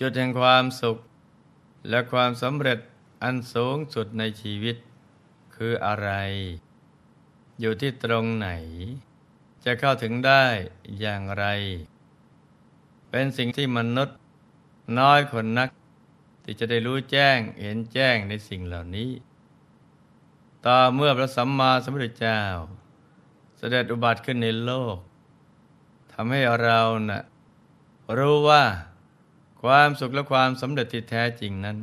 จุดแห่งความสุขและความสำเร็จอันสูงสุดในชีวิต คืออะไร อยู่ที่ตรงไหน จะเข้าถึงได้อย่างไร เป็นสิ่งที่มนุษย์ น้อยคนนัก ที่จะได้รู้แจ้งเห็นแจ้งในสิ่งเหล่านี้ ต่อเมื่อพระสัมมาสัมพุทธเจ้า เสด็จอุบัติขึ้นในโลกทำให้เรานะ่ะรู้ว่าความสุขและความสำเร็จที่แท้จริงนั้น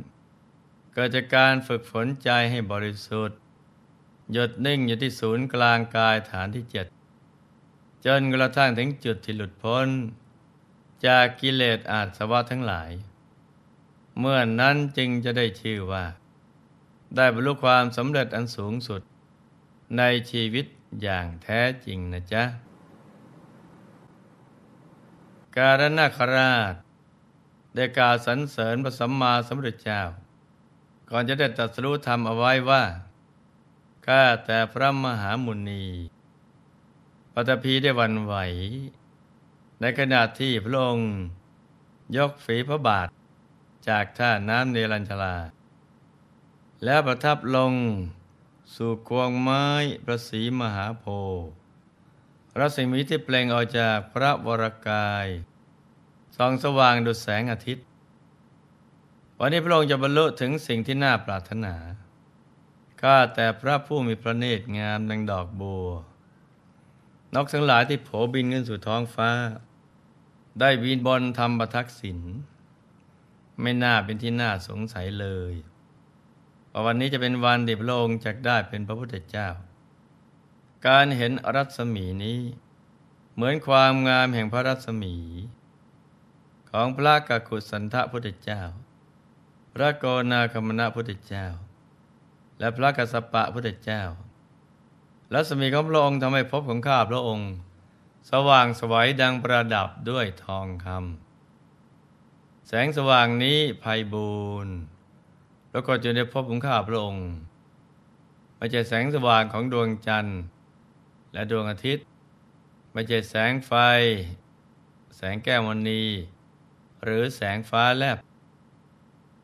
เกิดจากการฝึกฝนใจให้บริสุทธิ์ หยดนิ่งอยู่ที่ศูนย์กลางกายฐานที่เจ็ดจนกระทั่งถึงจุดที่หลุดพ้น จากกิเลสอาสวะทั้งหลาย เมื่อนนั้นจึงจะได้ชื่อว่า ได้บรรลุความสำเร็จอันสูงสุดในชีวิตอย่างแท้จริงนะจ๊ะการนาคราชได้กล่าวสรรเสริญพระสัมมาสัมพุทธเจ้า ก่อนจะได้ตรัสรู้ธรรมเอาไว้ว่า ข้าแต่พระมหามุนีปัตภีได้วันไหว ในขณะที่พระองค์ยกฝีพระบาทจากท่าน้ำเนรัญชลา แล้วประทับลงสู่ควงไม้ประสีมหาโพธิ์รัศมีที่เปล่งออกจากพระวรกายส่องสว่างดุจแสงอาทิตย์ วันนี้พระองค์จะบรรลุถึงสิ่งที่น่าปรารถนา ข้าแต่พระผู้มีพระเนตรงามดังดอกบัว นกทั้งหลายที่โผบินขึ้นสู่ท้องฟ้า ได้บินบอลทำประทักษิณไม่น่าเป็นที่น่าสงสัยเลยว่าวันนี้จะเป็นวันที่พระองค์จะได้เป็นพระพุทธเจ้า การเห็นรัศมีนี้ เหมือนความงามแห่งพระรัศมีของ พระกัคุสันทะพุทธเจ้า พระโกนาคมณะพุทธเจ้า และพระกัสปะพุทธเจ้าลัศมีของพระองค์ทำให้พบของข้าพระองค์ สว่างสวัยดังประดับด้วยทองคำแสงสว่างนี้ภัยบูนแล้วก็จะได้พบของข้าพระองค์ไม่ใช่แสงสว่างของดวงจันทร์ และดวงอาทิตย์ ไม่ใช่แสงไฟ แสงแก้วมณีหรือแสงฟ้าแลบ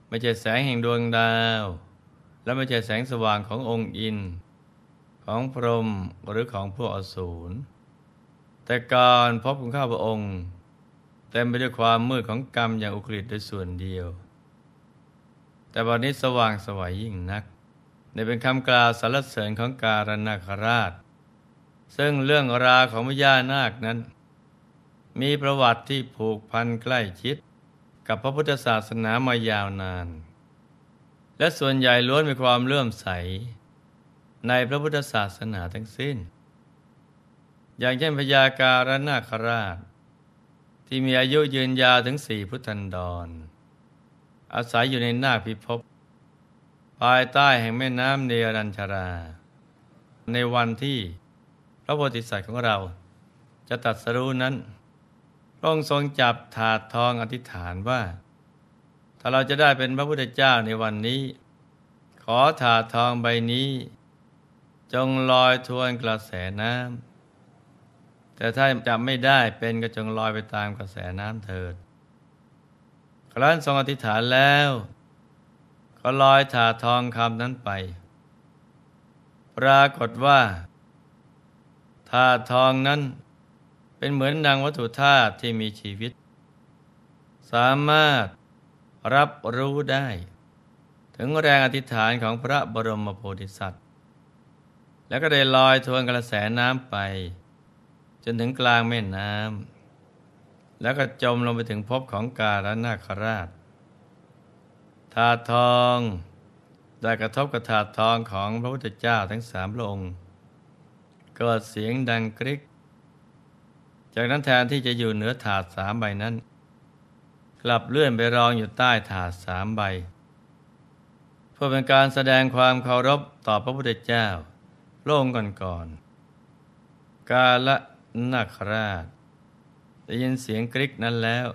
ไม่ใช่แสงแห่งดวงดาว และไม่ใช่แสงสว่างขององค์อิน ของพรหมหรือของพวกอสูรแต่การพบคุณข้าพระองค์ เต็มไปด้วยความมืดของกรรมอย่างอุกฤษโดยส่วนเดียว แต่วันนี้สว่างสวัยยิ่งนัก ในเป็นคำกล่าวสรรเสริญของการนาคราช ซึ่งเรื่องราของพญานาคนั้น มีประวัติที่ผูกพันใกล้ชิดกับพระพุทธศาสนามายาวนาน และส่วนใหญ่ล้วนมีความเลื่อมใส ในพระพุทธศาสนาทั้งสิ้น อย่างเช่นพญาการนาคราช ที่มีอายุยืนยาวถึงสี่พุทธันดร อาศัยอยู่ในนาคพิภพภายใต้แห่งแม่น้ำเนรัญชรา ในวันที่พระโพธิสัตว์ของเรา จะตัดสรูนั้นพระองค์ทรงจับถาดทองอธิษฐานว่า ถ้าเราจะได้เป็นพระพุทธเจ้าในวันนี้ ขอถาดทองใบนี้ จงลอยทวนกระแสน้ำแต่ถ้าจับไม่ได้เป็นก็จงลอยไปตามกระแสน้ำเถิด ครั้นทรงอธิษฐานแล้ว ก็ลอยถาดทองคำนั้นไป ปรากฏว่า ถาดทองนั้นเป็นเหมือนดังวัตถุธาตุที่มีชีวิต สามารถรับรู้ได้ ถึงแรงอธิษฐานของพระบรมโพธิสัตว์ แล้วก็ได้ลอยทวนกระแสน้ำไป จนถึงกลางแม่น้ำแล้วก็จมลงไปถึงพบของกาลนาคราชถาทองได้กระทบกับถาทองของพระพุทธเจ้าทั้งสามองค์เกิดเสียงดังกริกจากนั้นแทนที่จะอยู่เหนือถาดสามใบนั้น กลับเลื่อนไปรองอยู่ใต้ถาดสามใบ เพื่อเป็นการแสดงความเคารพต่อพระพุทธเจ้า โล่งก่อนก่อนกาละนักราชได้ยินเสียงกริกนั้นแล้ว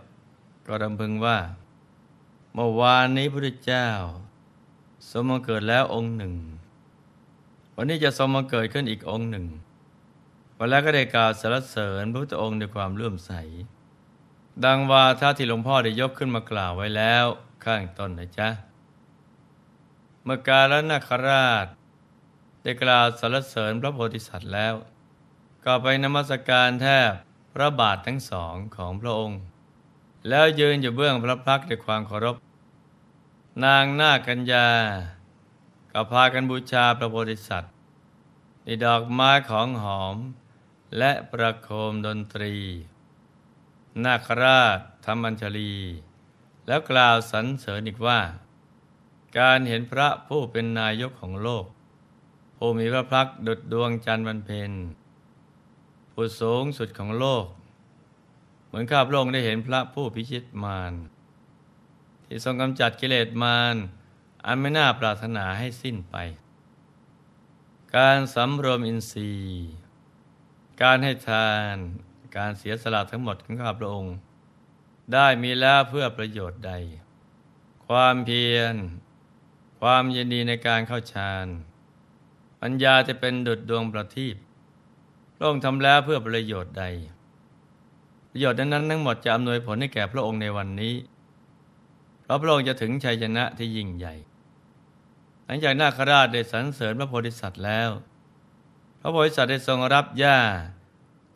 ก็รำพึงว่าเมื่อวานนี้พระพุทธเจ้า สมมาเกิดแล้วองค์หนึ่ง วันนี้จะสมมาเกิดขึ้นอีกองค์หนึ่งวันแรกก็ได้กล่าวสรรเสริญพระพุทธองค์ด้วยความเลื่อมใส ดังว่าท่าที่หลวงพ่อได้ยกขึ้นมากล่าวไว้แล้วข้างต้นนะจ๊ะ เมื่อกาลนาคราช ได้กล่าวสรรเสริญพระโพธิสัตว์แล้ว ก็ไปนมัสการแทบพระบาททั้งสองของพระองค์ แล้วยืนอยู่เบื้องพระพักด้วยความเคารพ นางนากัญญา ก็พากันบูชาพระโพธิสัตว์ในดอกไม้ของหอมและประโคมดนตรีนาคราชธรรมัญชลี แล้วกล่าวสรรเสริญอีกว่า การเห็นพระผู้เป็นนายกของโลกผู้มีพระพักดุดดวงจันทร์วันเพ็ญผู้สูงสุดของโลก เหมือนข้าพระองค์ได้เห็นพระผู้พิชิตมารที่ทรงกำจัดกิเลสมารอันไม่น่าปรารถนาให้สิ้นไป การสำรวมอินทรีย์การให้ทานการเสียสละทั้งหมดของข้าพระองค์ ได้มีแล้วเพื่อประโยชน์ใด ความเพียร ความยินดีในการเข้าฌานปัญญาจะเป็นดุจดวงประทีปพระองค์ทำแล้วเพื่อประโยชน์ใด ประโยชน์นั้นทั้งหมดจะอำนวยผลให้แก่พระองค์ในวันนี้ เพราะพระองค์จะถึงชัยชนะที่ยิ่งใหญ่ หลังจากนาคราชได้สรรเสริญพระโพธิสัตว์แล้วพระโพธิสัตว์ได้ทรงรับหญ้า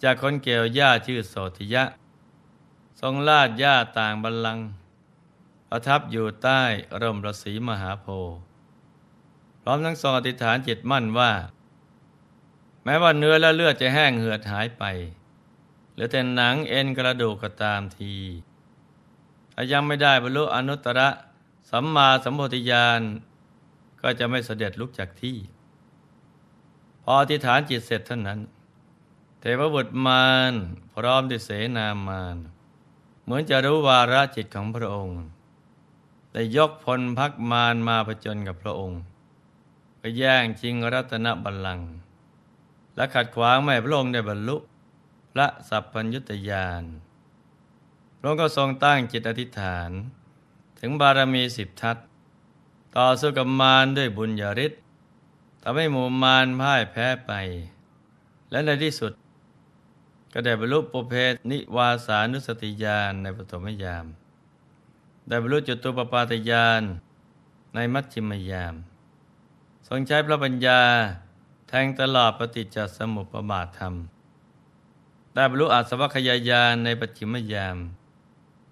จากคนเกี่ยวหญ้าชื่อโสธิยะ ทรงลาดหญ้าต่างบัลลังก์ประทับอยู่ใต้ร่มประสีมหาโพธิ์พร้อมทั้งทรงอธิษฐานจิตมั่นว่า แม้ว่าเนื้อและเลือดจะแห้งเหือดหายไป หรือแต่หนังเอ็นกระดูกก็ตามทีถ้ายังไม่ได้บรรลุอนุตตรสัมมาสัมโพธิญาณ ก็จะไม่เสด็จลุกจากที่อธิษฐานจิตเสร็จเท่านั้น เทพบุตรมารพร้อมด้วยเสนามารเหมือนจะรู้วาระจิตของพระองค์ ได้ยกพลพักมารมาประจนกับพระองค์ไปแย่งชิงรัตนบัลลังก์ และขัดขวางไม่พระองค์ได้บรรลุพระสัพพัญญุตยานพระองค์ก็ทรงตั้งจิตอธิษฐาน ถึงบารมีสิบทัศต่อสู้กับมารด้วยบุญญาฤทธิ์ทำให้หมู่มารพ่ายแพ้ไป และในที่สุด ก็ได้บรรลุปุเพนิวาสานุสติญาณในปฐมยาม ได้บรรลุจตุปปาตญาณในมัชฌิมยามทรงใช้พระปัญญาแทงตลอดปฏิจจสมุปบาทธรรม ได้บรรลุอาสวัคยายานในปัจฉิมยาม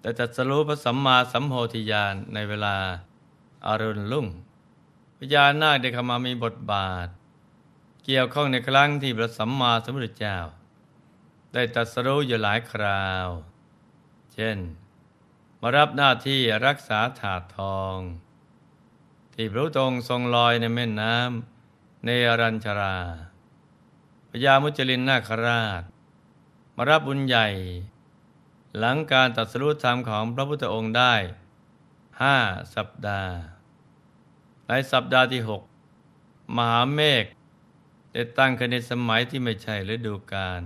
แต่จัดสรู้พระสัมมาสัมโพธิญาณในเวลาอารุณลุ่งพญานาคได้เข้ามามีบทบาท เกี่ยวข้องในครั้งที่พระสัมมาสัมพุทธเจ้า ได้ตรัสรู้อยู่หลายคราว เช่น มารับหน้าที่รักษาถาดทอง ที่พระองค์ทรงลอยในแม่น้ำในอรัญชราพญามุจลินนาคราชมารับบุญใหญ่ หลังการตัดสรุปธรรมของพระพุทธองค์ได้ห้าสัปดาห์ในสัปดาห์ที่ 6 มหาเมฆได้ตั้งขึ้นในสมัยที่ไม่ใช่ฤดูกาล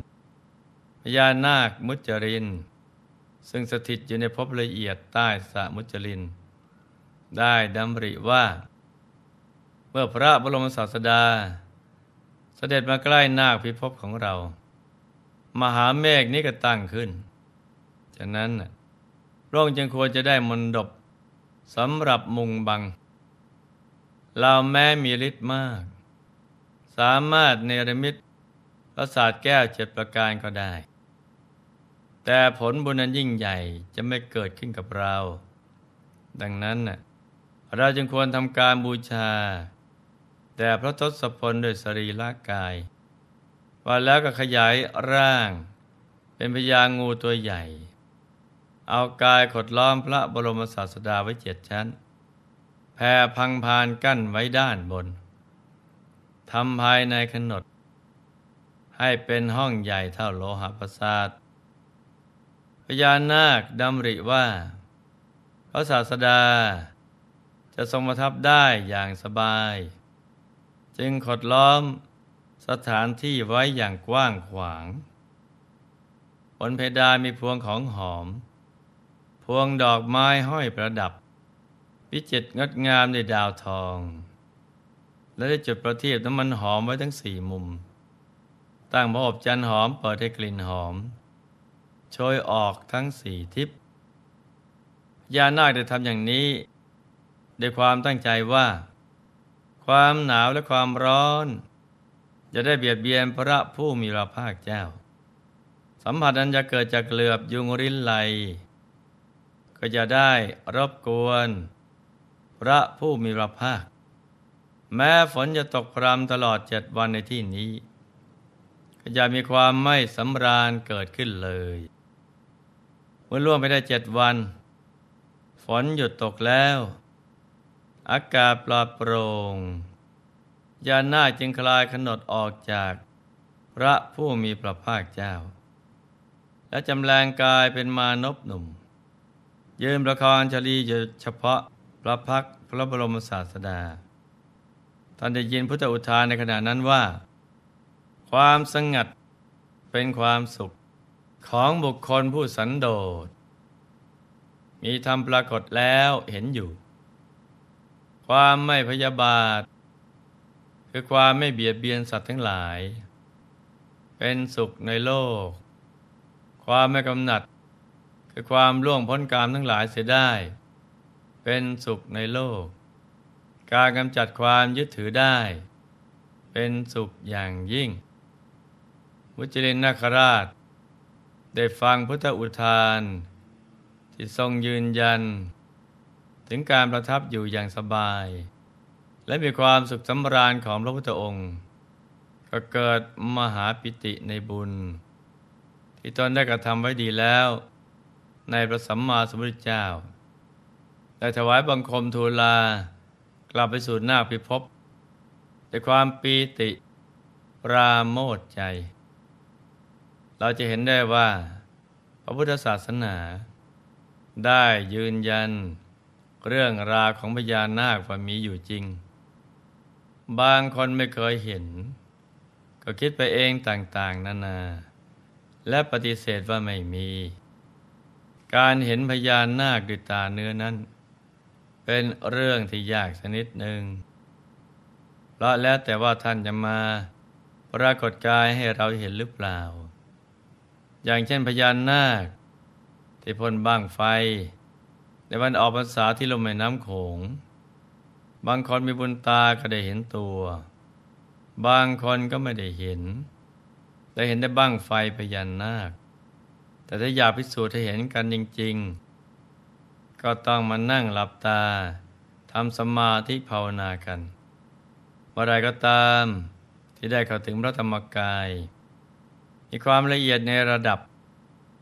พญานาคมุจริน ซึ่งสถิตอยู่ในภพละเอียดใต้สะมุจริน ได้ดำริว่า เมื่อพระบรมศาสดา เสด็จมาใกล้นาคพิภพของเรา มหาเมฆนี้ก็ตั้งขึ้นฉะนั้นร่องจึงควรจะได้มนดบสำหรับมุงบังเราแม้มีฤทธิ์มาก สามารถเนรมิตพระสา์แก้วเจ็ดประการก็ได้ แต่ผลบุญนั้นยิ่งใหญ่จะไม่เกิดขึ้นกับเรา ดังนั้นเราจึงควรทำการบูชา แต่พระทศพลด้วยสรีระกายว่าแล้วก็ขยายร่าง เป็นพญางูตัวใหญ่ เอากายขดล้อมพระบรมศาสดาไว้เจ็ดชั้นแผ่พังพานกั้นไว้ด้านบน ทำภายในขนด ให้เป็นห้องใหญ่เท่าโลหะประสาทพญานาคดำริว่าพระศาสดา จะทรงประทับได้อย่างสบาย จึงขดล้อมสถานที่ไว้อย่างกว้างขวางบนเพดานมีพวงของหอม พวงดอกไม้ห้อยประดับวิจิตรงดงามในดาวทอง และได้จุดประทีปน้ำมันหอมไว้ทั้งสี่มุม ตั้งพระอบจันหอมเปิดให้กลิ่นหอมโชยออกทั้งสี่ทิศยานาคได้ทำอย่างนี้ด้วยความตั้งใจว่าความหนาวและความร้อน จะได้เบียดเบียนพระผู้มีพระภาคเจ้า สัมผัสนั้นจะเกิดจากเกลือบยุงริ้นไหลก็จะได้รบกวนพระผู้มีพระภาค แม้ฝนจะตกพรำตลอดเจ็ดวันในที่นี้ก็จะมีความไม่สำราญเกิดขึ้นเลย เมื่อล่วงไปได้เจ็ดวัน ฝนหยุดตกแล้ว อากาศปลอดโปร่งยาหน้าจึงคลายขนดออกจาก พระผู้มีพระภาคเจ้า และจำแรงกายเป็นมานพหนุ่ม ยืนประคองชลีอยู่เฉพาะพระพักพระบรมศาสดาท่านได้ยินพุทธอุทานในขณะนั้นว่า ความสงัดเป็นความสุขของบุคคลผู้สันโดษ มีธรรมปรากฏแล้วเห็นอยู่ ความไม่พยาบาทคือความไม่เบียดเบียนสัตว์ทั้งหลาย เป็นสุขในโลก ความไม่กำหนัด คือความล่วงพ้นกามทั้งหลายเสียได้เป็นสุขในโลก การกำจัดความยึดถือได้ เป็นสุขอย่างยิ่งมุจลินนาคราชได้ฟังพุทธอุทาน ที่ทรงยืนยัน ถึงการประทับอยู่อย่างสบาย และมีความสุขสำราญของพระพุทธองค์ ก็เกิดมหาปิติในบุญ ที่ตนได้กระทำไว้ดีแล้ว ในพระสัมมาสัมพุทธเจ้าแต่ถวายบังคมทูลากลับไปสู่หน้าพิภพด้วยความปีติปราโมทใจ เราจะเห็นได้ว่า พระพุทธศาสนา ได้ยืนยัน เรื่องราวของพญานาคว่ามีอยู่จริง บางคนไม่เคยเห็น ก็คิดไปเองต่างๆ นานา และปฏิเสธว่าไม่มี การเห็นพญานาคด้วยตาเนื้อนั้นเป็นเรื่องที่ยากชนิดหนึ่ง เพราะแล้วแต่ว่าท่านจะมา ปรากฏกายให้เราเห็นหรือเปล่า อย่างเช่น พญานนาคที่พ่นบ้างไฟ ในวันออกพรรษาที่ลมแม่น้ำโขง บางคนมีบุญตาก็ได้เห็นตัว บางคนก็ไม่ได้เห็น แต่เห็นได้บ้างไฟพญานนาคแต่ถ้าอยากพิสูจน์ให้เห็นกันจริง ๆก็ต้องมานั่งหลับตาทำสมาธิภาวนากันเมื่อก็ตามที่ได้เข้าถึงพระธรรมกาย มีความละเอียดในระดับ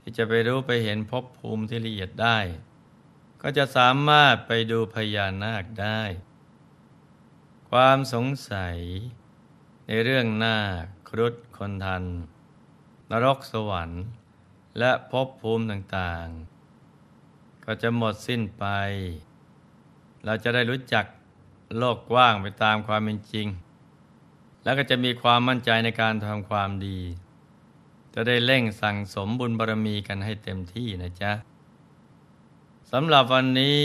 ที่จะไปรู้ไปเห็นภพภูมิที่ละเอียดได้ ก็จะสามารถไปดูพญานาคได้ ความสงสัยในเรื่องนาคครุฑคนทัน นรกสวรรค์ และภพภูมิต่างก็จะหมดสิ้นไป เราจะได้รู้จักโลกกว้างไปตามความเป็นจริง แล้วก็จะมีความมั่นใจในการทำความดี จะได้เร่งสั่งสมบุญบารรมีกันให้เต็มที่นะจ๊ะ สำหรับวันนี้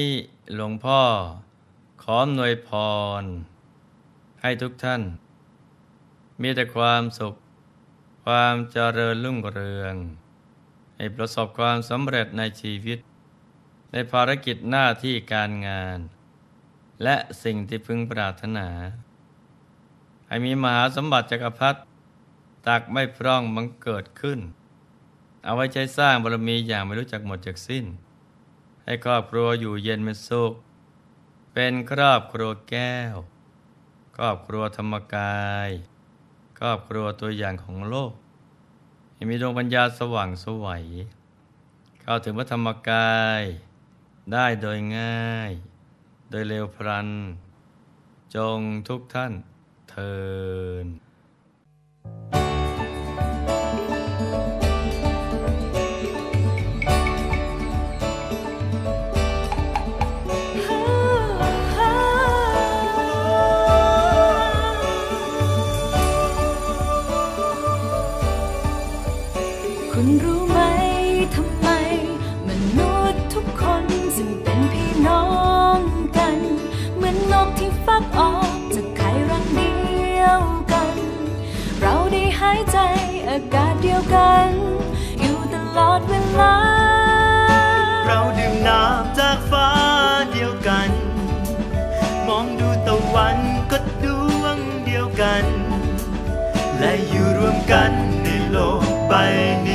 หลวงพ่อขอหน่วยพร ให้ทุกท่าน มีแต่ความสุข ความเจริญรุ่งเรือง ให้ประสบความสำเร็จในชีวิตในภารกิจหน้าที่การงาน และสิ่งที่พึงปรารถนา ให้มีมหาสมบัติจักรพรรดิตักไม่พร่องบังเกิดขึ้น เอาไว้ใช้สร้างบารมีอย่างไม่รู้จักหมดจากสิ้น ให้ครอบครัวอยู่เย็นเป็นสุขเป็นครอบครัวแก้วครอบครัวธรรมกายครอบครัวตัวอย่างของโลก ให้มีดวงปัญญาสว่างสวัยเข้าถึงพระธรรมกายได้โดยง่าย โดยเร็วพลัน จงทุกท่านเทินอากาศเดียวกันอยู่ตลอดเวลา เราดื่มน้ำจากฟ้าเดียวกัน มองดูตะวันก็ดวงเดียวกัน และอยู่รวมกันในโลกใบนี้